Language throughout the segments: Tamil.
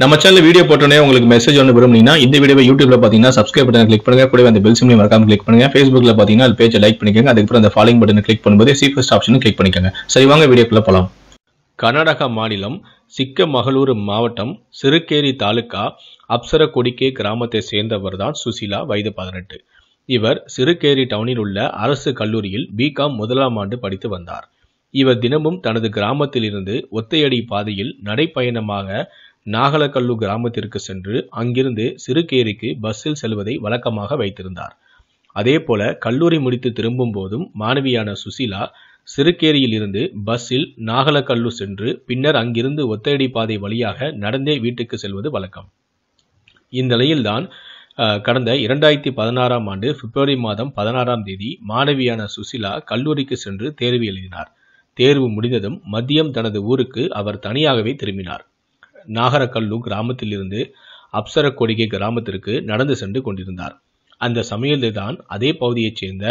நம்ம சேனல் வீடியோ போட்டோன்னே உங்களுக்கு மெசேஜ் ஒன்று விரும்புனீங்கன்னா இந்த வீடியோ யூடியூப்ல பார்த்தீங்கன்னா சப்ஸ்கிரைப் பட்டன் கிளிக் பண்ணுங்க கூட அந்த பெல் சிம்லையும் மறக்காம கிளிக் பண்ணுங்க ஃபேஸ்புக்ல பார்த்தீங்கன்னா அது பேஜை லைக் பண்ணிக்கோங்க அதுக்கப்புறம் அந்த ஃபாலோயிங் பட்டன் கிளிக் பண்ணும்போது ஃபஸ்ட் ஆப்ஷன் கிளிக் பண்ணிக்கோங்க சரி வாங்க வீடியோக்குள்ள போகலாம் கர்நாடகா மாநிலம் சிக்கமகளூர் மாவட்டம் சிறுக்கேரி தாலுக்கா அப்சரக்கொடிக்கே கிராமத்தை சேர்ந்தவர் தான் சுசிலா வயது பதினெட்டு இவர் சிறுக்கேரி டவுனில் உள்ள அரசு கல்லூரியில் பிகாம் முதலாம் ஆண்டு படித்து வந்தார் இவர் தினமும் தனது கிராமத்திலிருந்து ஒத்தையடி பாதையில் நடைப்பயணமாக நாகலக்கல்லு கிராமத்திற்கு சென்று அங்கிருந்து சிறுகேரிக்கு பஸ்ஸில் செல்வதை வழக்கமாக வைத்திருந்தார் அதேபோல கல்லூரி முடித்து திரும்பும் போதும் மாணவியான சுசீலா சிறுகேரியில் இருந்து பஸ்ஸில் நாகலக்கல்லு சென்று பின்னர் அங்கிருந்து ஒத்தடி பாதை வழியாக நடந்தே வீட்டுக்கு செல்வது வழக்கம் நிலையில்தான் கடந்த இரண்டாயிரத்தி பதினாறாம் ஆண்டு பிப்ரவரி மாதம் பதினாறாம் தேதி மாணவியான சுசிலா கல்லூரிக்கு சென்று தேர்வு எழுதினார் தேர்வு முடிந்ததும் மதியம் தனது ஊருக்கு அவர் தனியாகவே திரும்பினார் நாகரக்கல்லு கிராமத்திலிருந்து அப்சரக்கொடிகை கிராமத்திற்கு நடந்து சென்று கொண்டிருந்தார் அந்த சமயத்தில்தான் அதே பகுதியைச் சேர்ந்த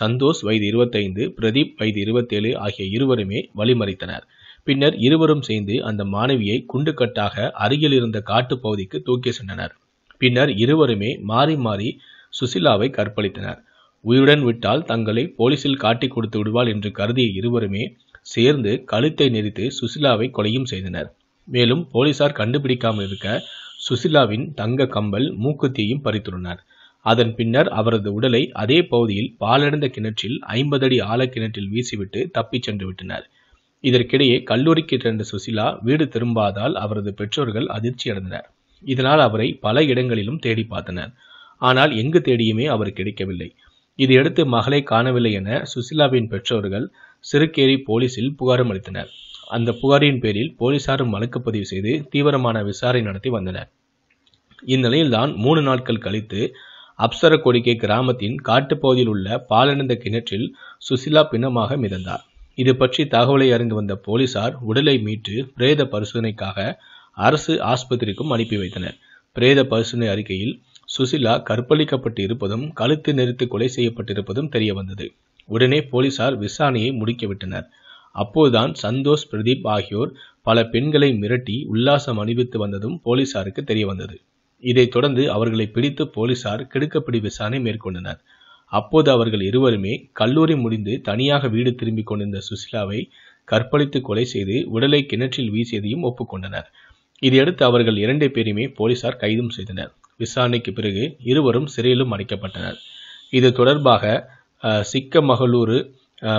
சந்தோஷ் வயது இருபத்தைந்து பிரதீப் வயது இருபத்தேழு ஆகிய இருவருமே வழிமறைத்தனர் பின்னர் இருவரும் சேர்ந்து அந்த மாணவியை குண்டுக்கட்டாக அருகில் இருந்த காட்டு பகுதிக்கு தூக்கி சென்றனர் பின்னர் இருவருமே மாறி மாறி சுசிலாவை கற்பழித்தனர் உயிருடன் விட்டால் தங்களை போலீசில் காட்டி கொடுத்து விடுவாள் என்று கருதிய இருவருமே சேர்ந்து கழுத்தை நெறித்து சுசிலாவை கொலையும் செய்தனர் மேலும் போலீசார் கண்டுபிடிக்காமல் இருக்க சுசிலாவின் தங்க கம்பல் மூக்குத்தியையும் பறித்துள்ளனர் அதன் பின்னர் அவரது உடலை அதே பகுதியில் பாலடைந்த கிணற்றில் ஐம்பது அடி ஆழ கிணற்றில் வீசிவிட்டு தப்பிச் சென்று விட்டனர் இதற்கிடையே கல்லூரிக்கு சென்ற சுசிலா வீடு திரும்பாதால் அவரது பெற்றோர்கள் அதிர்ச்சி அடைந்தனர் இதனால் அவரை பல இடங்களிலும் தேடி பார்த்தனர் ஆனால் எங்கு தேடியுமே அவர் கிடைக்கவில்லை இதையடுத்து மகளை காணவில்லை என சுசிலாவின் பெற்றோர்கள் சிறுக்கேரி போலீசில் புகாரும் அளித்தனர் அந்த புகாரின் பேரில் போலீசாரும் வழக்கு பதிவு செய்து தீவிரமான விசாரணை நடத்தி வந்தனர் இந்நிலையில்தான் மூணு நாட்கள் கழித்து அப்சர கோடிக்கை கிராமத்தின் காட்டுப்பகுதியில் உள்ள பாலடைந்த கிணற்றில் சுசிலா பிணமாக மிதந்தார் இது பற்றி தகவலை அறிந்து வந்த போலீசார் உடலை மீட்டு பிரேத பரிசோதனைக்காக அரசு ஆஸ்பத்திரிக்கும் அனுப்பி வைத்தனர் பிரேத பரிசோதனை அறிக்கையில் சுசிலா கற்பழிக்கப்பட்டு இருப்பதும் கழுத்து நெறித்து கொலை செய்யப்பட்டிருப்பதும் தெரிய வந்தது உடனே போலீசார் விசாரணையை முடிக்கிவிட்டனர் அப்போதுதான் சந்தோஷ் பிரதீப் ஆகியோர் பல பெண்களை மிரட்டி உல்லாசம் அணிவித்து வந்ததும் போலீசாருக்கு தெரிய வந்தது இதைத் தொடர்ந்து அவர்களை பிடித்து போலீசார் கிடுக்கப்பிடி விசாரணை மேற்கொண்டனர் அப்போது அவர்கள் இருவருமே கல்லூரி முடிந்து தனியாக வீடு திரும்பிக் கொண்டிருந்த சுசிலாவை கற்பழித்து கொலை செய்து உடலை கிணற்றில் வீசியதையும் ஒப்புக்கொண்டனர் இதையடுத்து அவர்கள் இரண்டு பேருமே போலீசார் கைதும் செய்தனர் விசாரணைக்கு பிறகு இருவரும் சிறையிலும் அடைக்கப்பட்டனர் இது தொடர்பாக சிக்கமகளூரு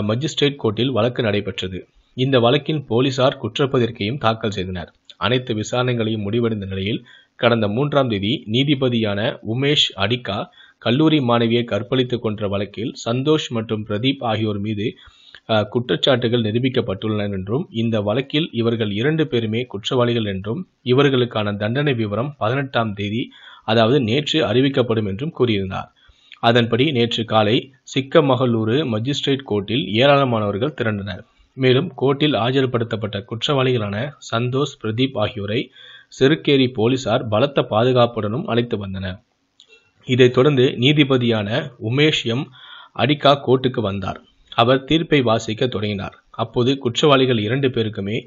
மஜிஸ்ட்ரேட் கோர்ட்டில் வழக்கு நடைபெற்றது இந்த வழக்கின் போலீசார் குற்றப்பத்திரிகையும் தாக்கல் செய்தனர் அனைத்து விசாரணைகளையும் முடிவடைந்த நிலையில் கடந்த மூன்றாம் தேதி நீதிபதியான உமேஷ் அடிக்கா கல்லூரி மாணவியை கற்பழித்துக் கொன்ற வழக்கில் சந்தோஷ் மற்றும் பிரதீப் ஆகியோர் மீது குற்றச்சாட்டுகள் நிரூபிக்கப்பட்டுள்ளன என்றும் இந்த வழக்கில் இவர்கள் இரண்டு பேருமே குற்றவாளிகள் என்றும் இவர்களுக்கான தண்டனை விவரம் பதினெட்டாம் தேதி அதாவது நேற்று அறிவிக்கப்படும் என்றும் கூறியிருந்தார் அதன்படி நேற்று காலை சிக்கமகளூரு மஜிஸ்ட்ரேட் கோர்ட்டில் ஏராளமானவர்கள் திரண்டனர் மேலும் கோர்ட்டில் ஆஜர்படுத்தப்பட்ட குற்றவாளிகளான சந்தோஷ் பிரதீப் ஆகியோரை செருக்கேரி போலீசார் பலத்த பாதுகாப்புடனும் அழைத்து வந்தனர் இதைத் தொடர்ந்து நீதிபதியான உமேஷ் எம் அடிகா கோர்ட்டுக்கு வந்தார் அவர் தீர்ப்பை வாசிக்க தொடங்கினார் அப்போது குற்றவாளிகள் இரண்டு பேருக்குமே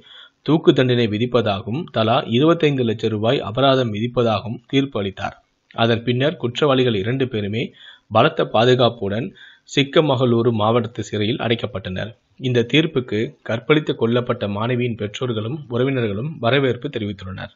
தூக்கு தண்டனை விதிப்பதாகவும் தலா இருபத்தைந்து லட்சம் ரூபாய் அபராதம் விதிப்பதாகவும் தீர்ப்பு அளித்தார் அதன் பின்னர் குற்றவாளிகள் இரண்டு பேருமே பலத்த பாதுகாப்புடன் சிக்கமகளூரு மாவட்டத்து சிறையில் அடைக்கப்பட்டனர் இந்த தீர்ப்புக்கு கற்பழித்து கொல்லப்பட்ட மாணவியின் பெற்றோர்களும் உறவினர்களும் வரவேற்பு தெரிவித்துள்ளனர்